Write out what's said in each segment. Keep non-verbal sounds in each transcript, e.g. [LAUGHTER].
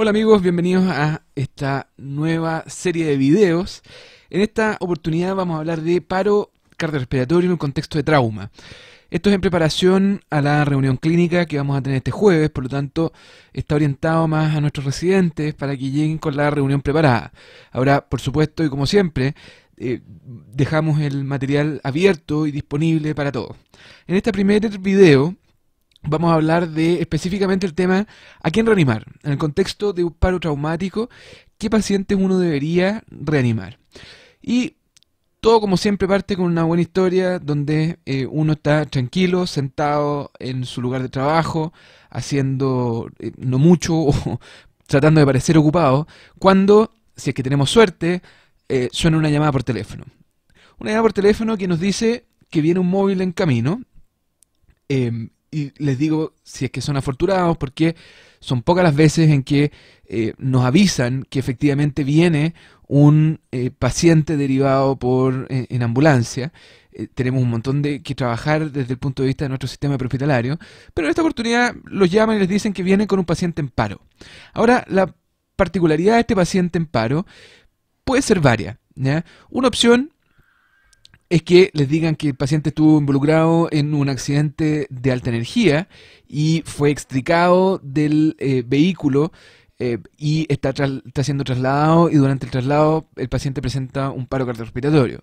Hola amigos, bienvenidos a esta nueva serie de videos. En esta oportunidad vamos a hablar de paro cardiorrespiratorio en un contexto de trauma. Esto es en preparación a la reunión clínica que vamos a tener este jueves, por lo tanto está orientado más a nuestros residentes para que lleguen con la reunión preparada. Ahora, por supuesto y como siempre, eh, dejamos el material abierto y disponible para todos. En este primer video vamos a hablar de específicamente el tema a quién reanimar. En el contexto de un paro traumático, ¿qué pacientes uno debería reanimar? Y todo como siempre parte con una buena historia donde eh, uno está tranquilo, sentado en su lugar de trabajo, haciendo eh, no mucho [LAUGHS] o tratando de parecer ocupado, cuando, si es que tenemos suerte, eh, suena una llamada por teléfono. Una llamada por teléfono que nos dice que viene un móvil en camino em, y les digo si es que son afortunados, porque son pocas las veces en que eh, nos avisan que efectivamente viene un eh, paciente derivado por eh, en, ambulancia. tenemos un montón de que trabajar desde el punto de vista de nuestro sistema prehospitalario, pero en esta oportunidad los llaman y les dicen que vienen con un paciente en paro. Ahora, la particularidad de este paciente en paro puede ser varia. Una opción es que les digan que el paciente estuvo involucrado en un accidente de alta energía y fue extricado del eh, vehículo eh, y está, está, siendo trasladado y durante el traslado el paciente presenta un paro cardiorrespiratorio.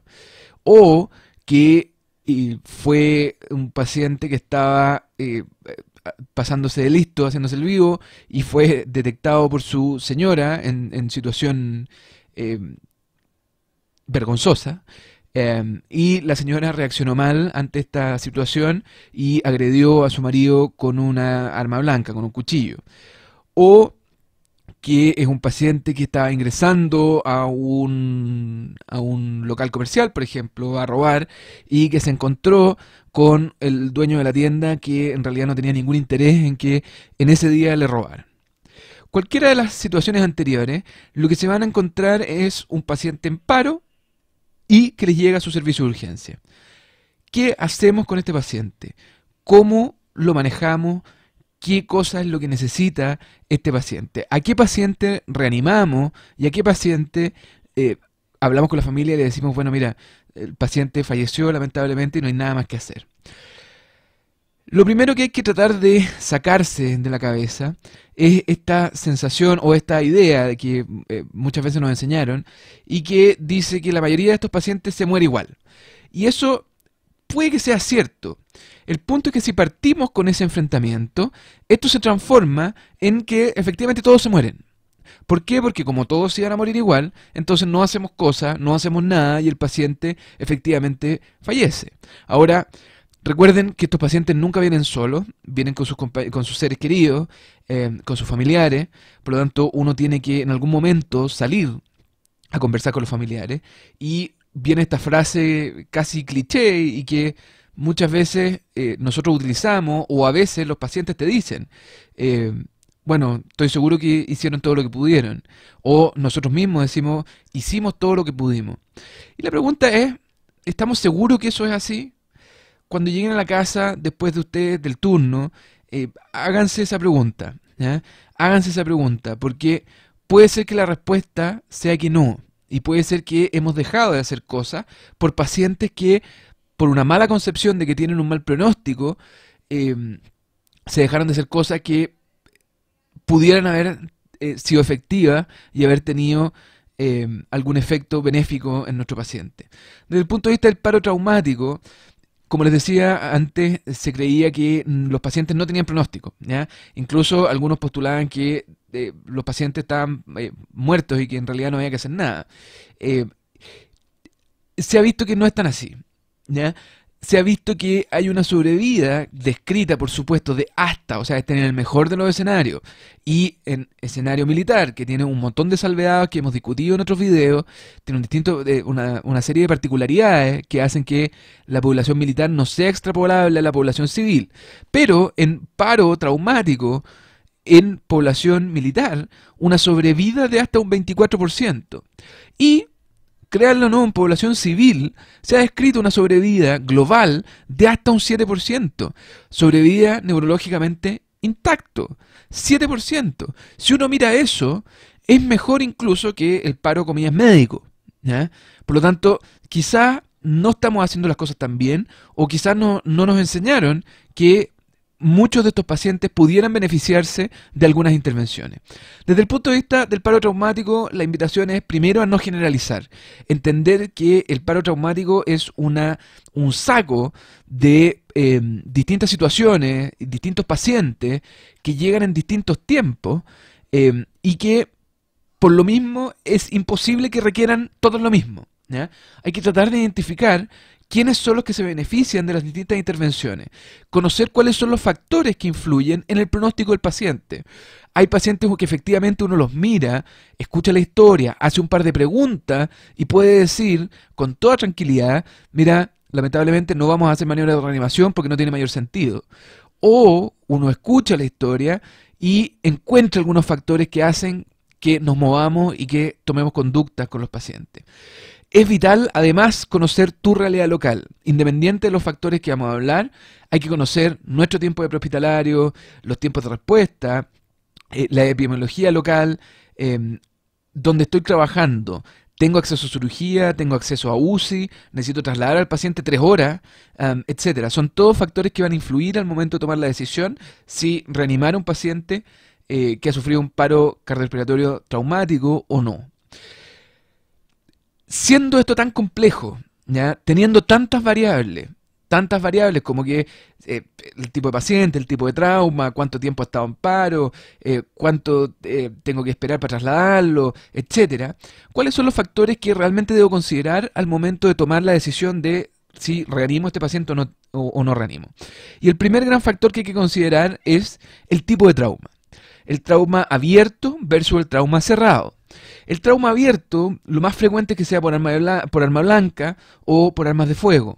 O que fue un paciente que estaba eh, pasándose de listo, haciéndose el vivo y fue detectado por su señora en situación vergonzosa Em, y la señora reaccionó mal ante esta situación y agredió a su marido con una arma blanca, con un cuchillo. O que es un paciente que está ingresando a un, a un local comercial, por ejemplo, a robar, y que se encontró con el dueño de la tienda que en realidad no tenía ningún interés en que en ese día le robaran. Cualquiera de las situaciones anteriores, lo que se van a encontrar es un paciente en paro y que les llega a su servicio de urgencia. ¿Qué hacemos con este paciente? ¿Cómo lo manejamos? ¿Qué cosa es lo que necesita este paciente? ¿A qué paciente reanimamos y a qué paciente eh, hablamos con la familia y le decimos, bueno, mira, el paciente falleció lamentablemente y no hay nada más que hacer? Lo primero que hay que tratar de sacarse de la cabeza es esta sensación o esta idea que eh, muchas veces nos enseñaron y que dice que la mayoría de estos pacientes se muere igual. Y eso puede que sea cierto. El punto es que si partimos con ese enfrentamiento, esto se transforma en que efectivamente todos se mueren. ¿Por qué? Porque como todos se iban a morir igual, entonces no hacemos cosas, no hacemos nada y el paciente efectivamente fallece. Ahora, Recuerden que estos pacientes nunca vienen solos, vienen con sus, con sus seres queridos, eh, con sus familiares, por lo tanto uno tiene que en algún momento salir a conversar con los familiares y viene esta frase casi cliché y que muchas veces eh, nosotros utilizamos o a veces los pacientes te dicen, eh, bueno, estoy seguro que hicieron todo lo que pudieron. O nosotros mismos decimos, hicimos todo lo que pudimos. Y la pregunta es, ¿estamos seguros que eso es así? cuando lleguen a la casa después de ustedes del turno, eh, háganse esa pregunta. Háganse esa pregunta, porque puede ser que la respuesta sea que no. Y puede ser que hemos dejado de hacer cosas por pacientes que, por una mala concepción de que tienen un mal pronóstico, em, se dejaron de hacer cosas que pudieran haber eh, sido efectivas y haber tenido em, algún efecto benéfico en nuestro paciente. Desde el punto de vista del paro traumático, como les decía antes, se creía que mm, los pacientes no tenían pronóstico. ¿ya? Incluso algunos postulaban que eh, los pacientes estaban eh, muertos y que en realidad no había que hacer nada. Eh, se ha visto que no es tan así. ¿ya? se ha visto que hay una sobrevida descrita, por supuesto, de hasta, o sea, está en el mejor de los escenarios, y en escenario militar, que tiene un montón de salvedados que hemos discutido en otros videos, tiene un distinto, de una, una, serie de particularidades que hacen que la población militar no sea extrapolable a la población civil. Pero en paro traumático, en población militar, una sobrevida de hasta un 24%. Y creanlo o no, en población civil, se ha descrito una sobrevida global de hasta un 7%, sobrevida neurológicamente intacto, 7%. Si uno mira eso, es mejor incluso que el paro comillas médico. Por lo tanto, quizás no estamos haciendo las cosas tan bien o quizás no, no nos enseñaron que muchos de estos pacientes pudieran beneficiarse de algunas intervenciones. Desde el punto de vista del paro traumático, la invitación es primero a no generalizar, entender que el paro traumático es una, un saco de eh, distintas situaciones, distintos pacientes que llegan en distintos tiempos eh, y que por lo mismo es imposible que requieran todos lo mismo. Hay que tratar de identificar quiénes son los que se benefician de las distintas intervenciones, conocer cuáles son los factores que influyen en el pronóstico del paciente. Hay pacientes que efectivamente uno los mira, escucha la historia, hace un par de preguntas y puede decir con toda tranquilidad, mira, lamentablemente no vamos a hacer maniobra de reanimación porque no tiene mayor sentido. O uno escucha la historia y encuentra algunos factores que hacen que nos movamos y que tomemos conductas con los pacientes. Es vital, además, conocer tu realidad local. Independiente de los factores que vamos a hablar, hay que conocer nuestro tiempo de prehospitalario, los tiempos de respuesta, eh, la epidemiología local, eh, em, donde estoy trabajando. Tengo acceso a cirugía, tengo acceso a UCI, necesito trasladar al paciente tres horas, em, etcétera. Son todos factores que van a influir al momento de tomar la decisión si reanimar a un paciente eh, que ha sufrido un paro cardiorrespiratorio traumático o no siendo esto tan complejo, ¿ya? teniendo tantas variables, tantas variables como que eh, el tipo de paciente, el tipo de trauma, cuánto tiempo ha estado en paro, eh, cuánto eh, tengo que esperar para trasladarlo, etcétera. ¿Cuáles son los factores que realmente debo considerar al momento de tomar la decisión de si reanimo a este paciente o no, o no reanimo? Y el primer gran factor que hay que considerar es el tipo de trauma. El trauma abierto versus el trauma cerrado. El trauma abierto, lo más frecuente es que sea por arma, blanca, o por armas de fuego.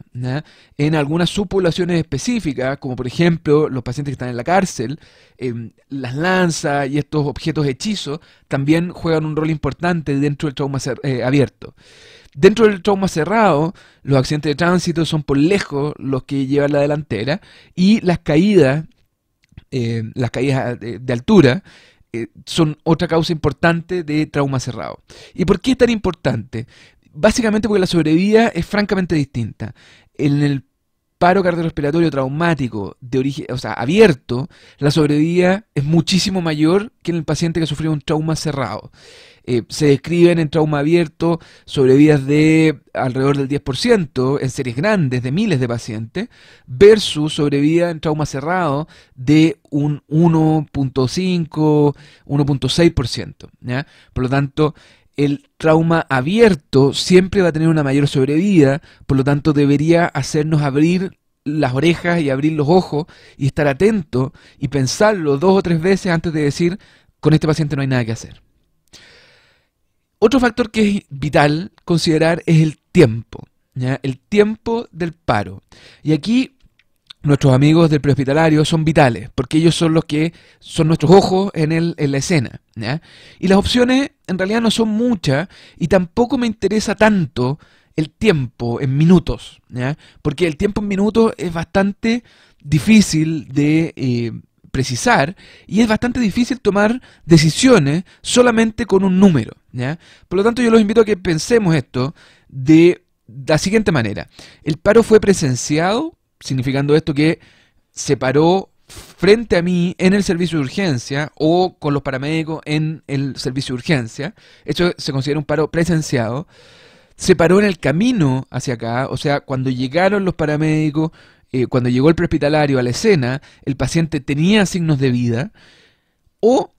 En algunas subpoblaciones específicas, como por ejemplo los pacientes que están en la cárcel, em, las lanzas y estos objetos hechizos también juegan un rol importante dentro del trauma eh, abierto. Dentro del trauma cerrado, los accidentes de tránsito son por lejos los que llevan la delantera y las caídas, eh, las caídas de altura, son otra causa importante de trauma cerrado. ¿Y por qué es tan importante? Básicamente porque la sobrevida es francamente distinta. En el paro cardiorrespiratorio traumático de origen, o sea, abierto, la sobrevida es muchísimo mayor que en el paciente que sufrió un trauma cerrado. Eh, se describen en trauma abierto sobrevidas de alrededor del 10% en series grandes de miles de pacientes, versus sobrevida en trauma cerrado de un 1.5, 1.6%. Por lo tanto, el trauma abierto siempre va a tener una mayor sobrevida, por lo tanto debería hacernos abrir las orejas y abrir los ojos y estar atento y pensarlo dos o tres veces antes de decir, con este paciente no hay nada que hacer. Otro factor que es vital considerar es el tiempo, ¿ya? el tiempo del paro. Y aquí nuestros amigos del prehospitalario son vitales, porque ellos son los que son nuestros ojos en, en la escena. Y las opciones en realidad no son muchas y tampoco me interesa tanto el tiempo en minutos, ¿ya? porque el tiempo en minutos es bastante difícil de eh, precisar y es bastante difícil tomar decisiones solamente con un número. Por lo tanto, yo los invito a que pensemos esto de la siguiente manera. El paro fue presenciado, significando esto que se paró frente a mí en el servicio de urgencia o con los paramédicos en el servicio de urgencia. ...eso se considera un paro presenciado. Se paró en el camino hacia acá, o sea, cuando llegaron los paramédicos, eh, cuando llegó el prehospitalario a la escena, el paciente tenía signos de vida. O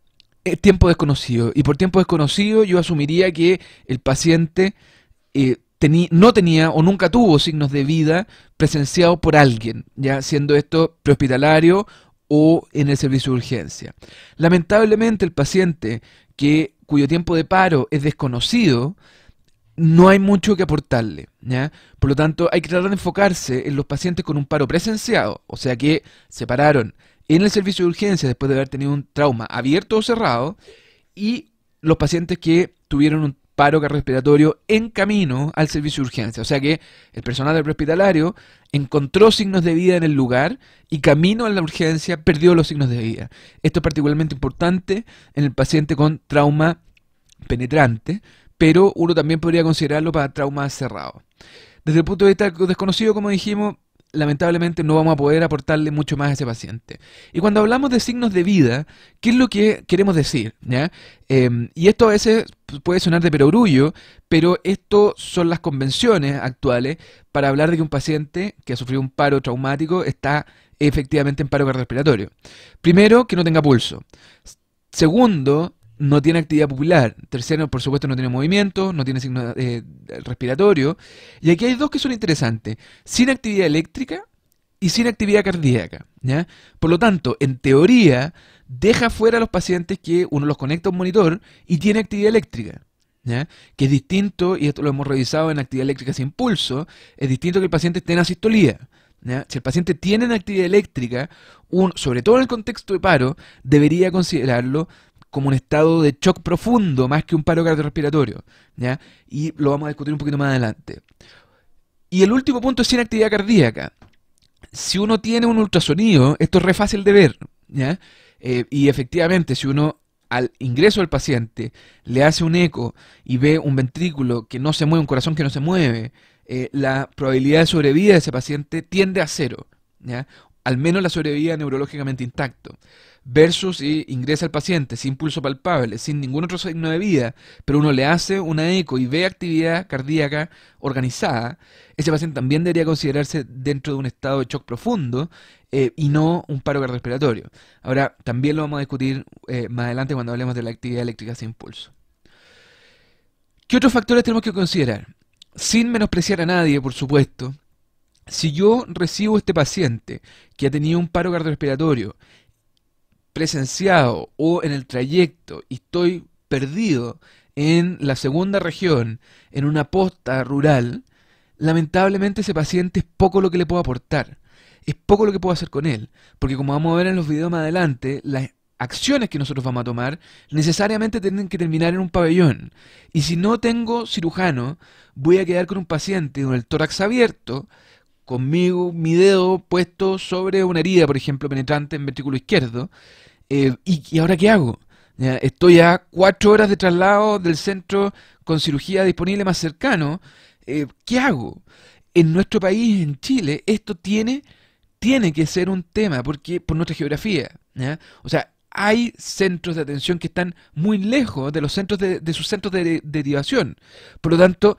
eh, tiempo desconocido. Y por tiempo desconocido yo asumiría que el paciente... Eh, no tenía o nunca tuvo signos de vida ...presenciado por alguien, ya siendo esto prehospitalario o en el servicio de urgencia. Lamentablemente el paciente que, cuyo tiempo de paro es desconocido, no hay mucho que aportarle. ¿ya? Por lo tanto, hay que tratar de enfocarse en los pacientes con un paro presenciado, o sea que se pararon en el servicio de urgencia después de haber tenido un trauma abierto o cerrado, y los pacientes que tuvieron un paro respiratorio en camino al servicio de urgencia. O sea que el personal del hospitalario encontró signos de vida en el lugar y camino a la urgencia perdió los signos de vida. Esto es particularmente importante en el paciente con trauma penetrante, pero uno también podría considerarlo para trauma cerrado. Desde el punto de vista desconocido, como dijimos, lamentablemente no vamos a poder aportarle mucho más a ese paciente. Y cuando hablamos de signos de vida, ¿qué es lo que queremos decir? Em, y esto a veces puede sonar de perogrullo, pero esto son las convenciones actuales para hablar de que un paciente que ha sufrido un paro traumático está efectivamente en paro respiratorio. Primero, que no tenga pulso. Segundo, no tiene actividad pupilar. Tercero, por supuesto, no tiene movimiento, no tiene signo eh, respiratorio. Y aquí hay dos que son interesantes. Sin actividad eléctrica y sin actividad cardíaca. Por lo tanto, en teoría, deja fuera a los pacientes que uno los conecta a un monitor y tiene actividad eléctrica. Que es distinto, y esto lo hemos revisado en actividad eléctrica sin pulso, es distinto que el paciente esté en asistolía. Si el paciente tiene actividad eléctrica, sobre todo en el contexto de paro, debería considerarlo como un estado de shock profundo, más que un paro cardiorrespiratorio. ¿ya? Y lo vamos a discutir un poquito más adelante. Y el último punto es sin actividad cardíaca. Si uno tiene un ultrasonido, esto es re fácil de ver. ¿ya? Eh, y efectivamente, si uno al ingreso del paciente le hace un eco y ve un ventrículo que no se mueve, un corazón que no se mueve, eh, la probabilidad de sobrevida de ese paciente tiende a cero. ¿ya? al menos la sobrevida neurológicamente intacto, versus si ingresa el paciente sin pulso palpable, sin ningún otro signo de vida, pero uno le hace una eco y ve actividad cardíaca organizada, ese paciente también debería considerarse dentro de un estado de shock profundo eh, y no un paro cardiorrespiratorio. Ahora, también lo vamos a discutir eh, más adelante cuando hablemos de la actividad eléctrica sin pulso. ¿Qué otros factores tenemos que considerar? Sin menospreciar a nadie, por supuesto, si yo recibo este paciente que ha tenido un paro cardiorrespiratorio presenciado o en el trayecto y estoy perdido en la segunda región, en una posta rural, lamentablemente ese paciente es poco lo que le puedo aportar, es poco lo que puedo hacer con él, porque como vamos a ver en los videos más adelante, las acciones que nosotros vamos a tomar necesariamente tienen que terminar en un pabellón. Y si no tengo cirujano, voy a quedar con un paciente con el tórax abierto, conmigo, mi dedo puesto sobre una herida, por ejemplo, penetrante en ventrículo izquierdo. Eh, ¿y, ahora qué hago? estoy a cuatro horas de traslado del centro con cirugía disponible más cercano. Eh, ¿Qué hago? En nuestro país, en Chile, esto tiene, tiene que ser un tema porque por nuestra geografía. O sea, hay centros de atención que están muy lejos de los centros de, sus centros de, derivación. Por lo tanto,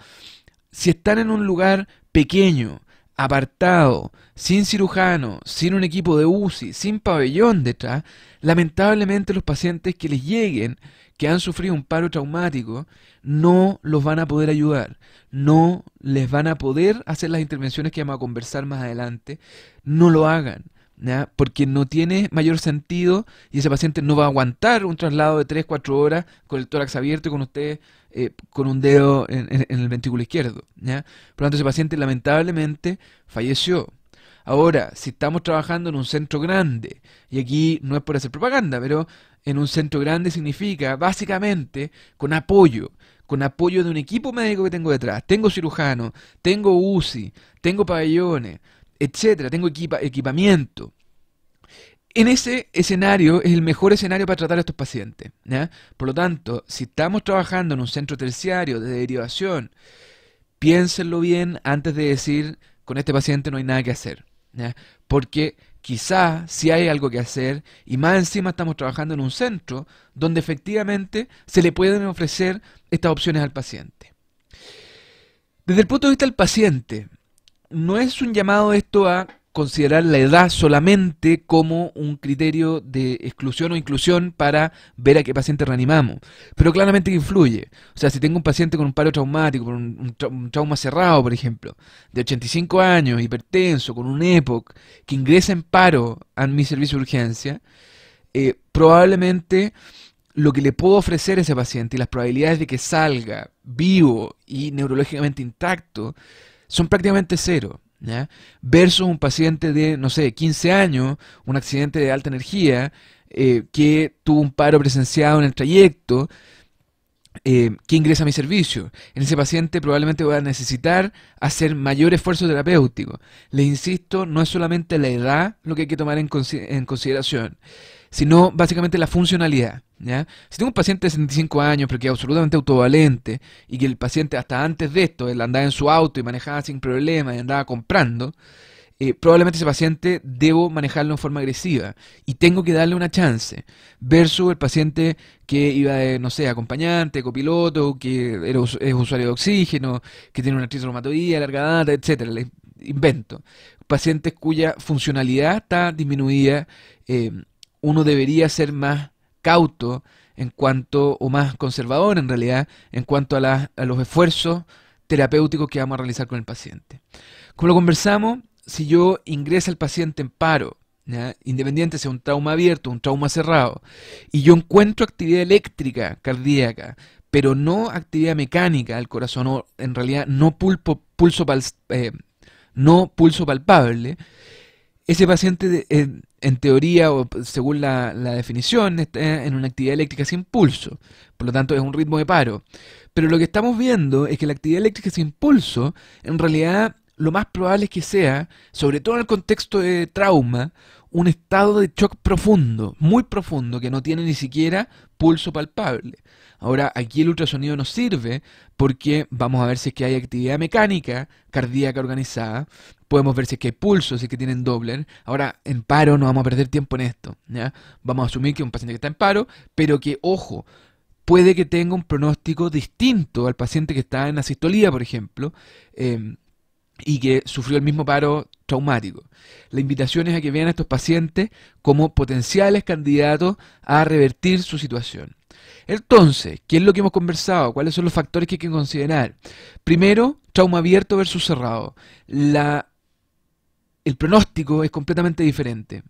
si están en un lugar pequeño, apartado, sin cirujano, sin un equipo de UCI, sin pabellón detrás, lamentablemente los pacientes que les lleguen, que han sufrido un paro traumático, no los van a poder ayudar, no les van a poder hacer las intervenciones que vamos a conversar más adelante, no lo hagan porque no tiene mayor sentido y ese paciente no va a aguantar un traslado de 3-4 horas con el tórax abierto y con usted eh, con un dedo en, el ventrículo izquierdo. Por lo tanto, ese paciente lamentablemente falleció. Ahora, si estamos trabajando en un centro grande, y aquí no es por hacer propaganda, pero en un centro grande significa básicamente con apoyo, con apoyo de un equipo médico que tengo detrás. Tengo cirujano, tengo UCI, tengo pabellones, etcétera, tengo equipamiento. En ese escenario es el mejor escenario para tratar a estos pacientes. Por lo tanto, si estamos trabajando en un centro terciario de derivación, piénsenlo bien antes de decir con este paciente no hay nada que hacer. Porque quizás si hay algo que hacer y más encima estamos trabajando en un centro donde efectivamente se le pueden ofrecer estas opciones al paciente. Desde el punto de vista del paciente, no es un llamado esto a considerar la edad solamente como un criterio de exclusión o inclusión para ver a qué paciente reanimamos, pero claramente influye. O sea, si tengo un paciente con un paro traumático, con un, trauma cerrado, por ejemplo, de 85 años, hipertenso, con un EPOC, que ingresa en paro a mi servicio de urgencia, eh, probablemente lo que le puedo ofrecer a ese paciente y las probabilidades de que salga vivo y neurológicamente intacto son prácticamente cero. Versus un paciente de, no sé, 15 años, un accidente de alta energía, eh, que tuvo un paro presenciado en el trayecto, eh, que ingresa a mi servicio. En ese paciente probablemente voy a necesitar hacer mayor esfuerzo terapéutico. Le insisto, no es solamente la edad lo que hay que tomar en, en consideración sino básicamente la funcionalidad. Si tengo un paciente de 75 años, pero que es absolutamente autovalente, y que el paciente hasta antes de esto, él andaba en su auto y manejaba sin problema y andaba comprando, eh, probablemente ese paciente debo manejarlo en forma agresiva y tengo que darle una chance. Versus el paciente que iba de, no sé, acompañante, copiloto, que es usuario de oxígeno, que tiene una artritis reumatoidea, larga data, etcétera. invento. Pacientes cuya funcionalidad está disminuida eh, uno debería ser más cauto en cuanto, o más conservador en realidad, en cuanto a, los esfuerzos terapéuticos que vamos a realizar con el paciente. Como lo conversamos, si yo ingreso al paciente en paro, independiente sea un trauma abierto, un trauma cerrado, y yo encuentro actividad eléctrica cardíaca, pero no actividad mecánica al corazón, en realidad no, pulso eh, no pulso palpable, ese paciente, en, teoría o según la, la, definición, está en una actividad eléctrica sin pulso, por lo tanto es un ritmo de paro. Pero lo que estamos viendo es que la actividad eléctrica sin pulso, en realidad, lo más probable es que sea, sobre todo en el contexto de trauma, un estado de shock profundo, muy profundo, que no tiene ni siquiera pulso palpable. Ahora, aquí el ultrasonido nos sirve porque vamos a ver si es que hay actividad mecánica cardíaca organizada, podemos ver si es que hay pulso, si es que tienen Doppler. Ahora, en paro no vamos a perder tiempo en esto. ¿ya? Vamos a asumir que es un paciente que está en paro, pero que, ojo, puede que tenga un pronóstico distinto al paciente que está en asistolía, por ejemplo, em, y que sufrió el mismo paro traumático. La invitación es a que vean a estos pacientes como potenciales candidatos a revertir su situación. Entonces, ¿qué es lo que hemos conversado? ¿Cuáles son los factores que hay que considerar? Primero, trauma abierto versus cerrado. La el pronóstico es completamente diferente.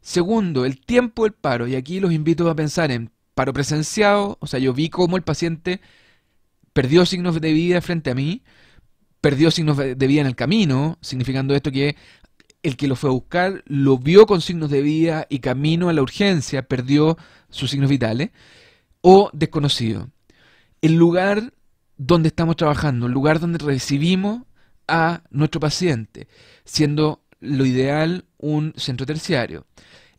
Segundo, el tiempo del paro. Y aquí los invito a pensar en paro presenciado, o sea, yo vi cómo el paciente perdió signos de vida frente a mí, perdió signos de vida en el camino, significando esto que el que lo fue a buscar lo vio con signos de vida y camino a la urgencia, perdió sus signos vitales, o desconocido. El lugar donde estamos trabajando, el lugar donde recibimos a nuestro paciente, siendo lo ideal un centro terciario.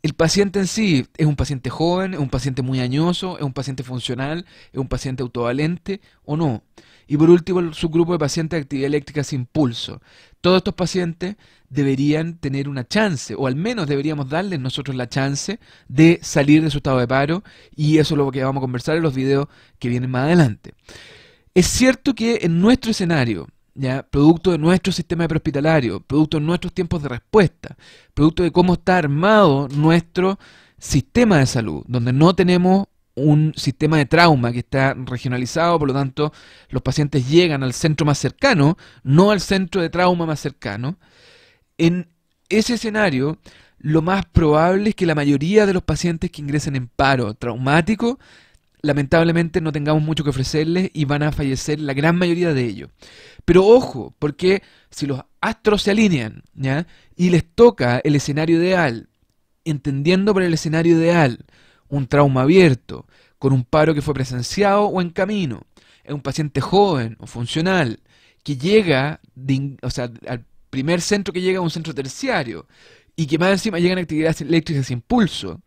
El paciente en sí es un paciente joven, es un paciente muy añoso, es un paciente funcional, es un paciente autovalente o no. Y por último, el subgrupo de pacientes de actividad eléctrica sin pulso. Todos estos pacientes deberían tener una chance, o al menos deberíamos darles nosotros la chance de salir de su estado de paro, y eso es lo que vamos a conversar en los videos que vienen más adelante. Es cierto que en nuestro escenario, producto de nuestro sistema prehospitalario, producto de nuestros tiempos de respuesta, producto de cómo está armado nuestro sistema de salud, donde no tenemos un sistema de trauma que está regionalizado, por lo tanto los pacientes llegan al centro más cercano, no al centro de trauma más cercano. En ese escenario, lo más probable es que la mayoría de los pacientes que ingresen en paro traumático lamentablemente no tengamos mucho que ofrecerles y van a fallecer la gran mayoría de ellos. Pero ojo, porque si los astros se alinean ¿ya? y les toca el escenario ideal, entendiendo por el escenario ideal un trauma abierto, con un paro que fue presenciado o en camino, es un paciente joven o funcional que llega al primer centro que llega a un centro terciario y que más encima llegan actividades eléctricas sin pulso,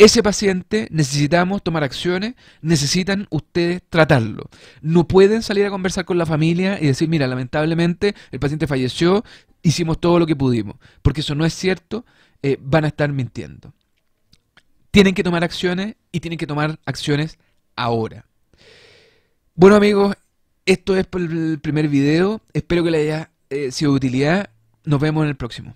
ese paciente necesitamos tomar acciones, necesitan ustedes tratarlo. No pueden salir a conversar con la familia y decir, mira, lamentablemente el paciente falleció, hicimos todo lo que pudimos, porque eso no es cierto, eh, van a estar mintiendo. Tienen que tomar acciones y tienen que tomar acciones ahora. Bueno amigos, esto es por el primer video, espero que les haya eh, sido de utilidad, nos vemos en el próximo.